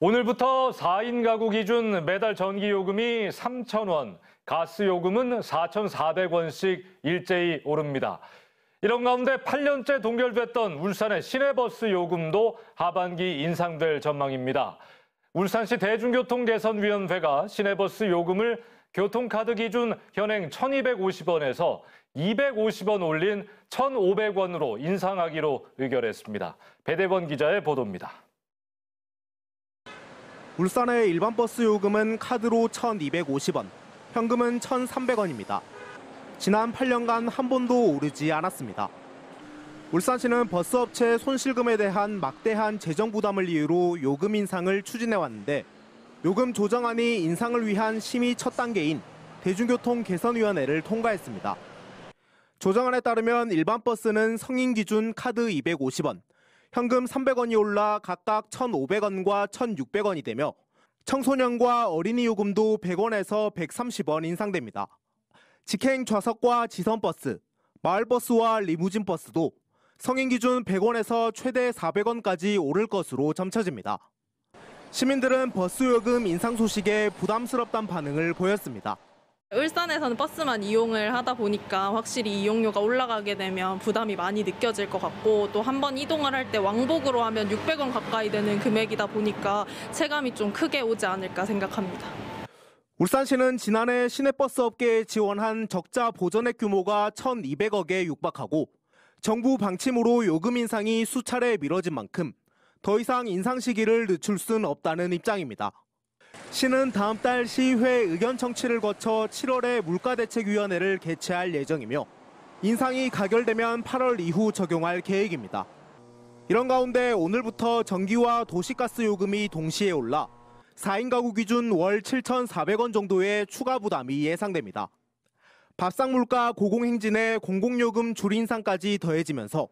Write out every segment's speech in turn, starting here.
오늘부터 4인 가구 기준 매달 전기요금이 3,000원, 가스요금은 4,400원씩 일제히 오릅니다. 이런 가운데 8년째 동결됐던 울산의 시내버스 요금도 하반기 인상될 전망입니다. 울산시 대중교통개선위원회가 시내버스 요금을 교통카드 기준 현행 1,250원에서 250원 올린 1,500원으로 인상하기로 의결했습니다. 배대원 기자의 보도입니다. 울산의 일반 버스 요금은 카드로 1,250원, 현금은 1,300원입니다. 지난 8년간 한 번도 오르지 않았습니다. 울산시는 버스업체 손실금에 대한 막대한 재정 부담을 이유로 요금 인상을 추진해왔는데 요금 조정안이 인상을 위한 심의 첫 단계인 대중교통 개선위원회를 통과했습니다. 조정안에 따르면 일반 버스는 성인 기준 카드 250원, 현금 300원이 올라 각각 1,500원과 1,600원이 되며 청소년과 어린이 요금도 100원에서 130원 인상됩니다. 직행 좌석과 지선버스, 마을버스와 리무진버스도 성인 기준 100원에서 최대 400원까지 오를 것으로 점쳐집니다. 시민들은 버스 요금 인상 소식에 부담스럽다는 반응을 보였습니다. 울산에서는 버스만 이용을 하다 보니까 확실히 이용료가 올라가게 되면 부담이 많이 느껴질 것 같고 또 한 번 이동을 할 때 왕복으로 하면 600원 가까이 되는 금액이다 보니까 체감이 좀 크게 오지 않을까 생각합니다. 울산시는 지난해 시내버스 업계에 지원한 적자 보전액 규모가 1,200억에 육박하고 정부 방침으로 요금 인상이 수차례 미뤄진 만큼 더 이상 인상 시기를 늦출 순 없다는 입장입니다. 시는 다음 달 시의회 의견 청취를 거쳐 7월에 물가대책위원회를 개최할 예정이며 인상이 가결되면 8월 이후 적용할 계획입니다. 이런 가운데 오늘부터 전기와 도시가스 요금이 동시에 올라 4인 가구 기준 월 7,400원 정도의 추가 부담이 예상됩니다. 밥상 물가 고공행진의 공공요금 줄인상까지 더해지면서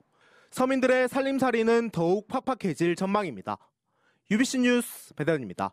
서민들의 살림살이는 더욱 팍팍해질 전망입니다. UBC 뉴스 배단입니다.